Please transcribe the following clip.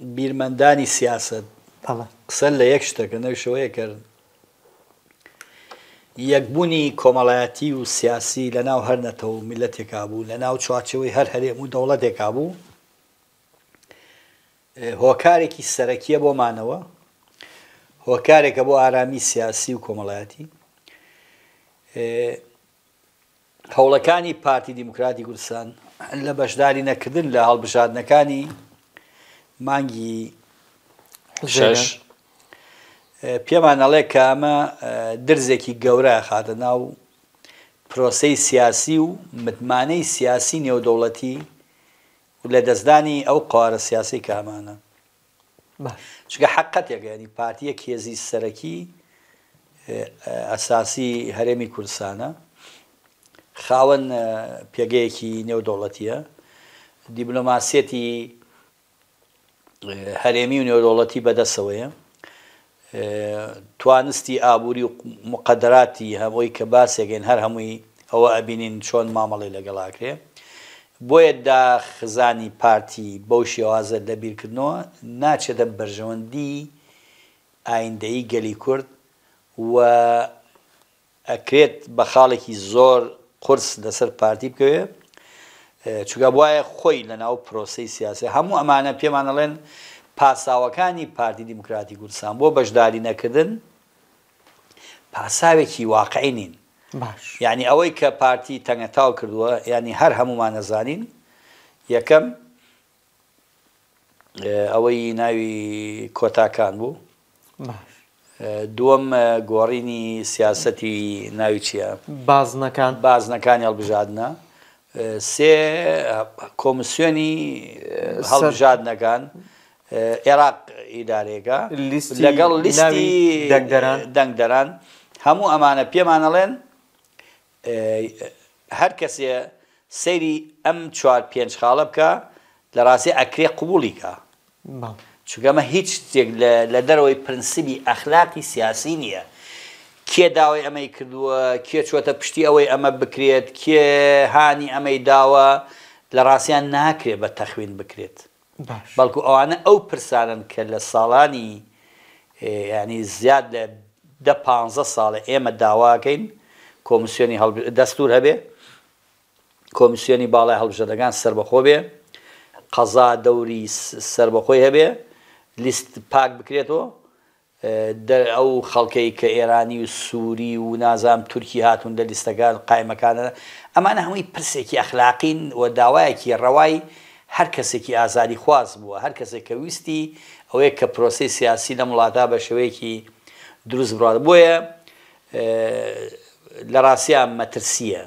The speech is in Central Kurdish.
بیرمەندانی سیاست قسە لە یەک شتەکە نەوشەوەیە کرد یەکبوونی کۆمەڵایەتی و سیاسی لە ناو هەر نەتەوە میلەتێکا بوو لە ناو چواچەوەی هەر هەرێم و دەوڵەتێکا بوو هۆکارێکی سەرەکیە بۆمانەوە هۆکارێکە بۆ ئارامی سیاسی و کۆمەڵایەتی هەوڵەکانی پارتی دیموکراتی کوردستان لە بەشداری نەکردن لە هەڵبژاردنەکانی مانگی شش پێمانەڵێ کە ئەمە درزێکی گەورە خاتە ناو پرۆسەی سیاسی و متمانەی سیاسی نێودەوڵەتی لە دەستدانی ئەو قوارە سیاسی کامانە چگە حقەتێک ینی پارتیە کێزی سەرەکی ئەساسی هەرێمی کورسانە خاوەن پێگەیەکی نێودەوڵەتیە دیبلۆماسێتی هەرێمی و نێودۆڵەتی بەدەستەوەیە توانستی ئابووری و مقدراتی هەمۆی کە باسێگەن هەر هەمووی ئەوە ئەبینین چۆن مامەڵی لەگەڵاکرێ بۆیە داخزانی پارتی بەو شێوازە لەبیرکردنەوە ناچێتە بەرژەوەندی ئایندەی گەلی کورد و ئەکرێت بە خاڵێکی زۆر قرس لەسەر پارتی بکەوێت چگە وایە خۆی لە ناو پرۆسی سیاسی هەموو ئەمانە پێمانەڵێن پاساوەکانی پارتی دیموکراتی کوردستان بۆ بەشداری نەکردن پاساوێکی واقعی نین ینی ئەوەی کە پارتی تەنگەتاو کردووە ینی هەر هەمومان نەزانین یەکەم ئەوەی ناوی کۆتاکان بوو دووەم گۆڕینی سیاسەتی ناوی چییە بازنەکان بازنەکانی هەڵبژادنە سێ کۆمسیۆنی هەڵژادنەکان عێراق ئیدارێکە لەگەڵ لیستی دەنگدەران هەموو ئەمانە پێمانەڵێن هەر کەسێ سەیری ئەم چوار پێنج خاڵە بکە لە ڕاستی ئەکرێ قوبولیکە چگەمە هیچ شتێک لە دەرەوەی پرەنسیبی ئەخلاقی سیاسی نییە کێ داوای ئەمەی کردووە کێ چۆتە پشتی ئەوەی ئەمە بکرێت کێ هاانی ئەمەی داوە لە ڕاستیان ناکرێت بە تەخوین بکرێت بەڵکو ئەوانە ئەو پرسانن کە لە ساڵانی ینی زیاد لە دە پ ساڵە ئێمە داواکەین کۆمیسیۆنی دەستور هەبێ کۆمیسیۆنی باڵای هەڵبژەدەکان سربەخۆ بێ قەزا دەوری سربەخۆی هەبێ لیست پاک بکرێتەوە ئەو خەڵکەی کە ئێرانی و سووری و نازام تورکی هاتون دە لیستەکان قایمەکانە ئەمانە هەمووی پرسێکی ئەخلاقین و داوایەکی ڕەوای هەر کەسێکی ئازاری خواز بووە هەر کەسێک کە ویستی ئەوەیە کە پرۆسی سیاسی لە وڵاتە بە شوەیەکی دروست بڕات بۆیە لە ڕاستیان مەترسیە